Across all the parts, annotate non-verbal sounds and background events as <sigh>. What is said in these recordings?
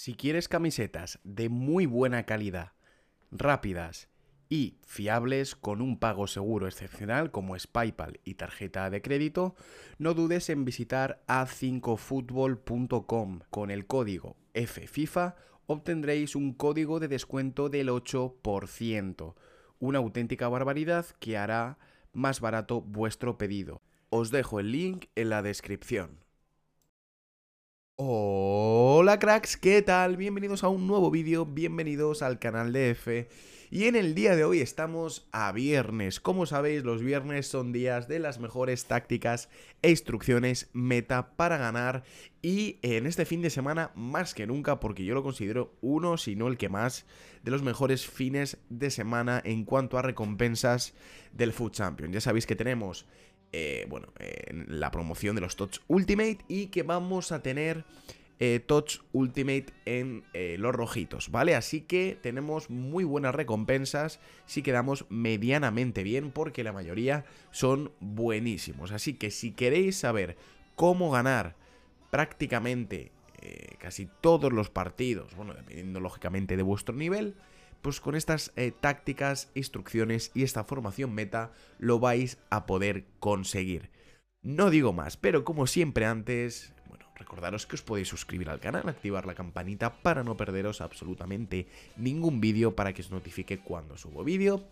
Si quieres camisetas de muy buena calidad, rápidas y fiables con un pago seguro excepcional como es PayPal y tarjeta de crédito, no dudes en visitar a5futbol.com con el código FFIFA obtendréis un código de descuento del 8%, una auténtica barbaridad que hará más barato vuestro pedido. Os dejo el link en la descripción. Hola cracks, ¿qué tal? Bienvenidos a un nuevo vídeo, bienvenidos al canal de F. Y en el día de hoy estamos a viernes. Como sabéis, los viernes son días de las mejores tácticas e instrucciones meta para ganar. Y en este fin de semana, más que nunca, porque yo lo considero uno, si no el que más, de los mejores fines de semana en cuanto a recompensas del Food Champion. Ya sabéis que tenemos eh, bueno, eh, la promoción de los Touch Ultimate y que vamos a tener eh, Touch Ultimate en los rojitos, ¿vale? Así que tenemos muy buenas recompensas si quedamos medianamente bien porque la mayoría son buenísimos. Así que si queréis saber cómo ganar prácticamente casi todos los partidos, bueno, dependiendo lógicamente de vuestro nivel, pues con estas eh, tácticas, instrucciones y esta formación meta lo vais a poder conseguir. No digo más, pero como siempre antes, bueno, recordaros que os podéis suscribir al canal, activar la campanita para no perderos absolutamente ningún vídeo para que os notifique cuando subo vídeo.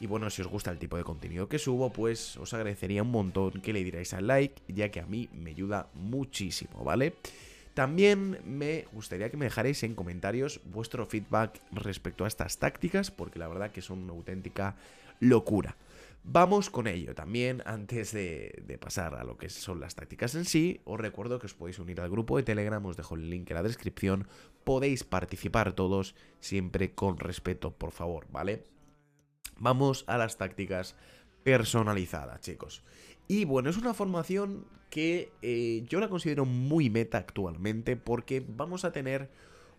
Y bueno, si os gusta el tipo de contenido que subo, pues os agradecería un montón que le dierais al like, ya que a mí me ayuda muchísimo, ¿vale? vale también me gustaría que me dejarais en comentarios vuestro feedback respecto a estas tácticas, porque la verdad que son una auténtica locura. Vamos con ello también, antes de, de, pasar a lo que son las tácticas en sí, os recuerdo que os podéis unir al grupo de Telegram, os dejo el link en la descripción, podéis participar todos siempre con respeto, por favor, ¿vale? Vamos a las tácticas personalizadas, chicos. Y bueno, es una formación que eh, yo la considero muy meta actualmente porque vamos a tener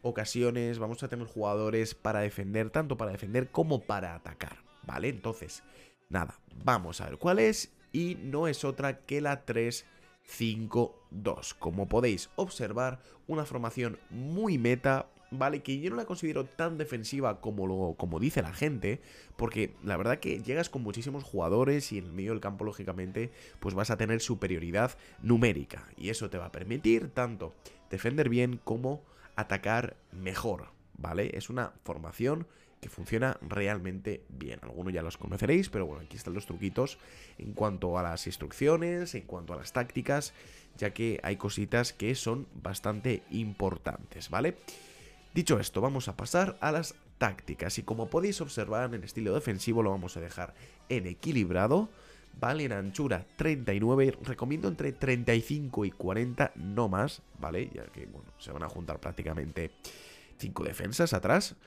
ocasiones, vamos a tener jugadores para defender, tanto para defender como para atacar, ¿vale? Entonces, nada, vamos a ver cuál es y no es otra que la 3-5-2. Como podéis observar, una formación muy meta ¿vale? Que yo no la considero tan defensiva como, lo, como dice la gente, porque la verdad que llegas con muchísimos jugadores y en el medio del campo, lógicamente, pues vas a tener superioridad numérica. Y eso te va a permitir tanto defender bien como atacar mejor, ¿vale? Es una formación que funciona realmente bien. Algunos ya los conoceréis, pero bueno, aquí están los truquitos en cuanto a las instrucciones, en cuanto a las tácticas, ya que hay cositas que son bastante importantes, ¿vale? vale Dicho esto, vamos a pasar a las tácticas y como podéis observar en el estilo defensivo lo vamos a dejar en equilibrado, ¿vale? En anchura 39, recomiendo entre 35 y 40, no más, ¿vale? Ya que, bueno, se van a juntar prácticamente 5 defensas atrás.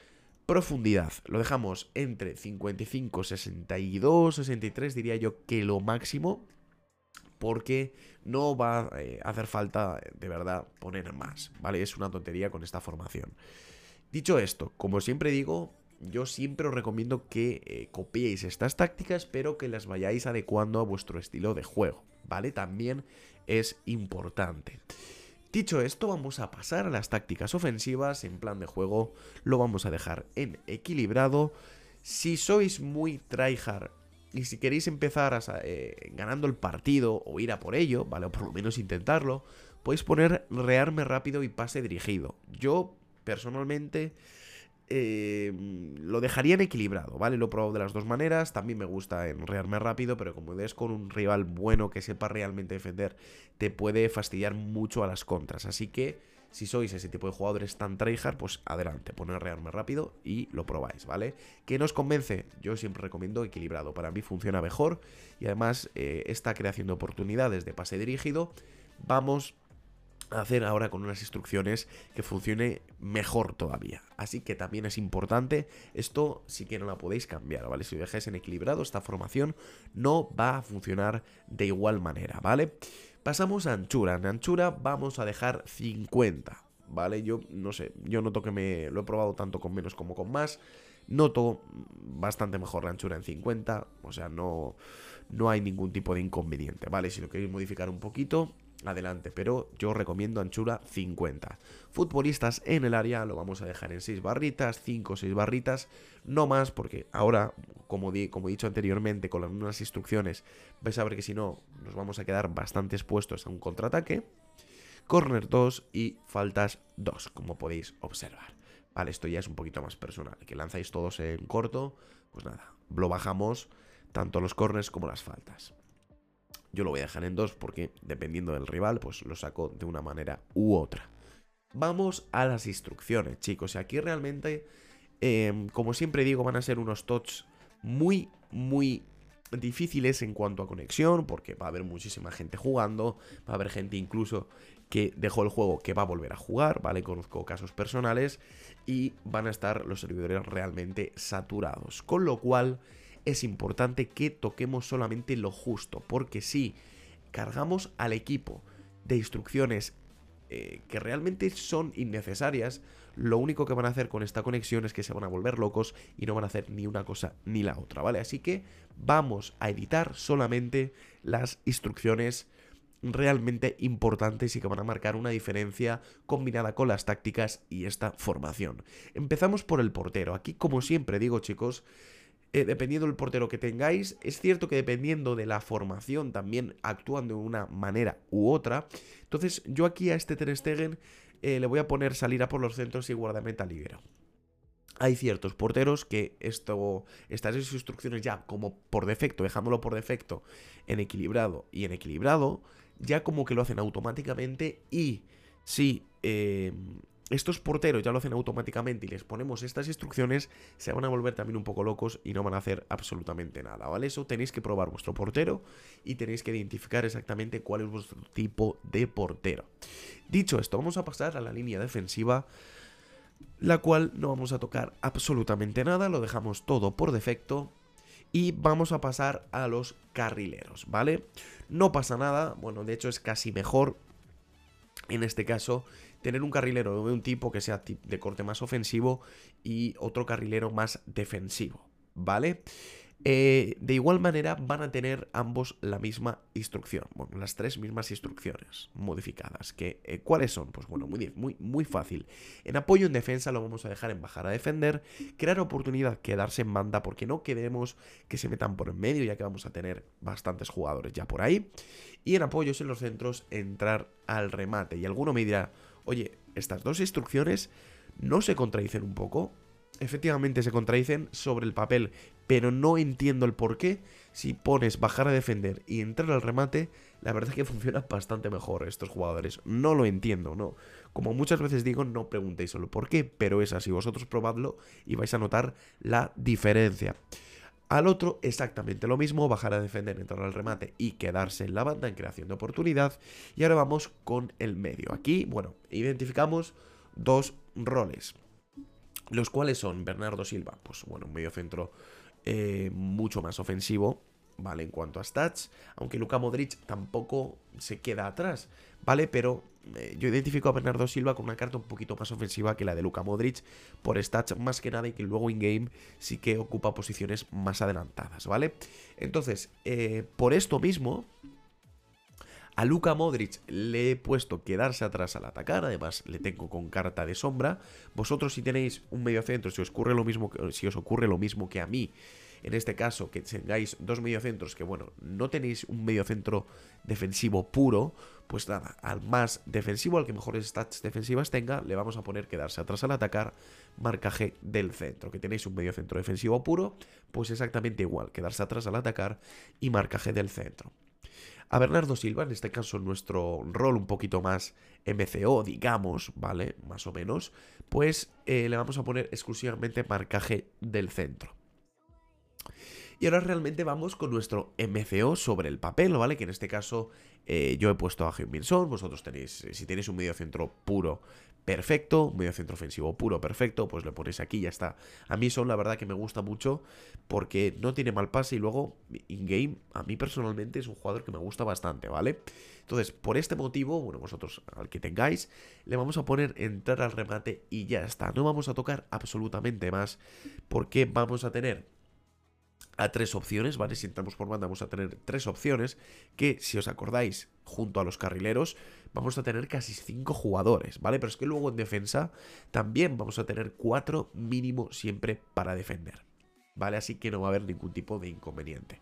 Profundidad, lo dejamos entre 55, 62, 63, diría yo que lo máximo, porque no va eh, a hacer falta eh, de verdad poner más, ¿vale? Es una tontería con esta formación. Dicho esto, como siempre digo, yo siempre os recomiendo que eh, copiéis estas tácticas, pero que las vayáis adecuando a vuestro estilo de juego, ¿vale? También es importante. Dicho esto, vamos a pasar a las tácticas ofensivas. En plan de juego lo vamos a dejar en equilibrado. Si sois muy tryhard y si queréis empezar eh, ganando el partido o ir a por ello, ¿vale? O por lo menos intentarlo, podéis poner rearme rápido y pase dirigido. Yo, personalmente, eh, lo dejaría en equilibrado, ¿vale? Lo he probado de las dos maneras. También me gusta en rearme rápido, pero como ves con un rival bueno que sepa realmente defender, te puede fastidiar mucho a las contras. Así que si sois ese tipo de jugadores tan tryhard, pues adelante, poner rearme rápido y lo probáis, ¿vale? ¿Qué nos convence? Yo siempre recomiendo equilibrado, para mí funciona mejor y además eh, está esta creación de oportunidades de pase dirigido, vamos a hacer ahora con unas instrucciones que funcione mejor todavía. Así que también es importante, esto sí que no la podéis cambiar, ¿vale? Si lo dejáis en equilibrado, esta formación no va a funcionar de igual manera, ¿vale? Pasamos a anchura. En anchura vamos a dejar 50, ¿vale? Yo no sé, yo noto que me lo he probado tanto con menos como con más. Noto bastante mejor la anchura en 50, o sea, no, no hay ningún tipo de inconveniente, ¿vale? Si lo queréis modificar un poquito, adelante, pero yo recomiendo anchura 50. Futbolistas en el área lo vamos a dejar en 6 barritas, 5 o 6 barritas, no más, porque ahora, como, di, como he dicho anteriormente, con las mismas instrucciones, vais a ver que si no, nos vamos a quedar bastante expuestos a un contraataque. Corner 2 y faltas 2, como podéis observar. Vale, esto ya es un poquito más personal. Que lanzáis todos en corto, pues nada, lo bajamos tanto los corners como las faltas. Yo lo voy a dejar en dos porque dependiendo del rival, pues lo saco de una manera u otra. Vamos a las instrucciones, chicos. Y aquí realmente, em, como siempre digo, van a ser unos tots muy, muy difíciles en cuanto a conexión, porque va a haber muchísima gente jugando, va a haber gente incluso que dejó el juego que va a volver a jugar, ¿vale? Conozco casos personales y van a estar los servidores realmente saturados. Con lo cual, es importante que toquemos solamente lo justo, porque si cargamos al equipo de instrucciones eh, que realmente son innecesarias, lo único que van a hacer con esta conexión es que se van a volver locos y no van a hacer ni una cosa ni la otra, ¿vale? Así que vamos a editar solamente las instrucciones realmente importantes y que van a marcar una diferencia combinada con las tácticas y esta formación. Empezamos por el portero. Aquí, como siempre digo, chicos, eh, dependiendo del portero que tengáis. Es cierto que dependiendo de la formación también actúan de una manera u otra. Entonces yo aquí a este Ter Stegen eh, le voy a poner salir a por los centros y guardameta libera. Hay ciertos porteros que esto, estas instrucciones ya como por defecto, dejándolo por defecto en equilibrado y en equilibrado, ya como que lo hacen automáticamente y si eh, estos porteros ya lo hacen automáticamente y les ponemos estas instrucciones, se van a volver también un poco locos y no van a hacer absolutamente nada, ¿vale? Eso tenéis que probar vuestro portero y tenéis que identificar exactamente cuál es vuestro tipo de portero. Dicho esto, vamos a pasar a la línea defensiva, la cual no vamos a tocar absolutamente nada, lo dejamos todo por defecto y vamos a pasar a los carrileros, ¿vale? No pasa nada, bueno, de hecho es casi mejor en este caso tener un carrilero de un tipo que sea de corte más ofensivo y otro carrilero más defensivo, ¿vale? Eh, de igual manera van a tener ambos la misma instrucción, bueno, las tres mismas instrucciones modificadas. Que, eh, ¿Cuáles son? Pues bueno, muy, muy, muy fácil. En apoyo en defensa lo vamos a dejar en bajar a defender, crear oportunidad, quedarse en banda porque no queremos que se metan por en medio ya que vamos a tener bastantes jugadores ya por ahí. Y en apoyos en los centros entrar al remate. Y alguno me dirá, oye, estas dos instrucciones no se contradicen un poco. Efectivamente se contradicen sobre el papel, pero no entiendo el por qué. Si pones bajar a defender y entrar al remate, la verdad es que funciona <laughs> bastante mejor estos jugadores. No lo entiendo, ¿no? Como muchas veces digo, no preguntéis solo por qué, pero es así. Vosotros probadlo y vais a notar la diferencia al otro exactamente lo mismo, bajar a defender, entrar al remate y quedarse en la banda en creación de oportunidad. Y ahora vamos con el medio. Aquí, bueno, identificamos dos roles, los cuales son Bernardo Silva, pues bueno, un medio centro eh, mucho más ofensivo, ¿vale? En cuanto a stats, aunque Luka Modric tampoco se queda atrás, ¿vale? Pero eh, yo identifico a Bernardo Silva con una carta un poquito más ofensiva que la de Luka Modric por stats más que nada y que luego in-game sí que ocupa posiciones más adelantadas, ¿vale? Entonces, eh, por esto mismo, a Luka Modric le he puesto quedarse atrás al atacar, además le tengo con carta de sombra. Vosotros si tenéis un medio centro, si os ocurre lo mismo que, si os ocurre lo mismo que a mí, en este caso que tengáis dos mediocentros que, bueno, no tenéis un mediocentro defensivo puro, pues nada, al más defensivo, al que mejores stats defensivas tenga, le vamos a poner quedarse atrás al atacar, marcaje del centro. Que tenéis un mediocentro defensivo puro, pues exactamente igual, quedarse atrás al atacar y marcaje del centro a Bernardo Silva, en este caso nuestro rol un poquito más MCO, digamos, ¿vale? Más o menos, pues eh, le vamos a poner exclusivamente marcaje del centro. Y ahora realmente vamos con nuestro MCO sobre el papel, ¿vale? Que en este caso eh, yo he puesto a heung vosotros tenéis, eh, si tenéis un medio centro puro, perfecto, un medio centro ofensivo puro, perfecto, pues lo ponéis aquí y ya está. A mí Son la verdad que me gusta mucho porque no tiene mal pase y luego in-game a mí personalmente es un jugador que me gusta bastante, ¿vale? Entonces, por este motivo, bueno, vosotros al que tengáis, le vamos a poner entrar al remate y ya está. No vamos a tocar absolutamente más porque vamos a tener a tres opciones, ¿vale? Si entramos por banda vamos a tener tres opciones que, si os acordáis, junto a los carrileros, vamos a tener casi cinco jugadores, ¿vale? Pero es que luego en defensa también vamos a tener cuatro mínimo siempre para defender, ¿vale? Así que no va a haber ningún tipo de inconveniente.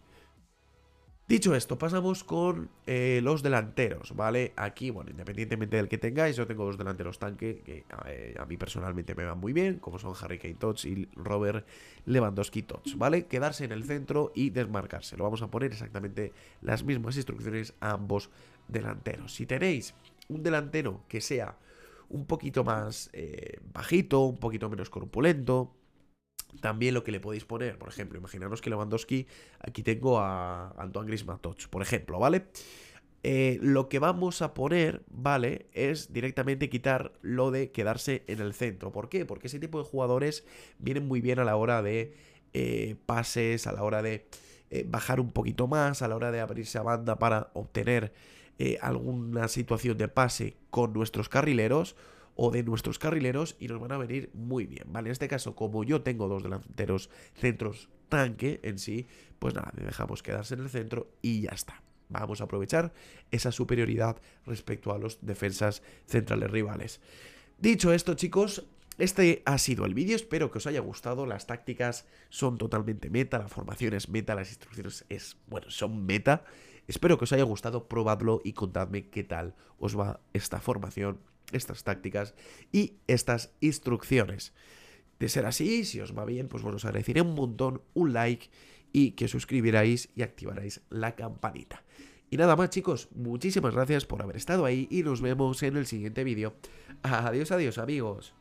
Dicho esto, pasamos con eh, los delanteros, ¿vale? Aquí, bueno, independientemente del que tengáis, yo tengo dos delanteros tanque que a eh, mí personalmente me van muy bien, como son Harry Kane Tots y Robert Lewandowski Tots, ¿vale? Quedarse en el centro y desmarcarse. Lo vamos a poner exactamente las mismas instrucciones a ambos delanteros. Si tenéis un delantero que sea un poquito más eh, bajito, un poquito menos corpulento, también lo que le podéis poner, por ejemplo, imaginaros que Lewandowski, aquí tengo a Antoine Griezmann Touch, por ejemplo, ¿vale? Eh, lo que vamos a poner, ¿vale? Es directamente quitar lo de quedarse en el centro. ¿Por qué? Porque ese tipo de jugadores vienen muy bien a la hora de eh, pases, a la hora de eh, bajar un poquito más, a la hora de abrirse a banda para obtener alguna situación de pase con nuestros carrileros o de nuestros carrileros y nos van a venir muy bien, ¿vale? En este caso, como yo tengo dos delanteros centros tanque en sí, pues nada, le dejamos quedarse en el centro y ya está. Vamos a aprovechar esa superioridad respecto a los defensas centrales rivales. Dicho esto, chicos, este ha sido el vídeo, espero que os haya gustado, las tácticas son totalmente meta, la formación es meta, las instrucciones es, bueno, son meta. Espero que os haya gustado, probadlo y contadme qué tal os va esta formación estas tácticas y estas instrucciones. De ser así, si os va bien, pues bueno, os agradeceré un montón, un like y que suscribiráis y activaréis la campanita. Y nada más chicos, muchísimas gracias por haber estado ahí y nos vemos en el siguiente vídeo. Adiós, adiós amigos.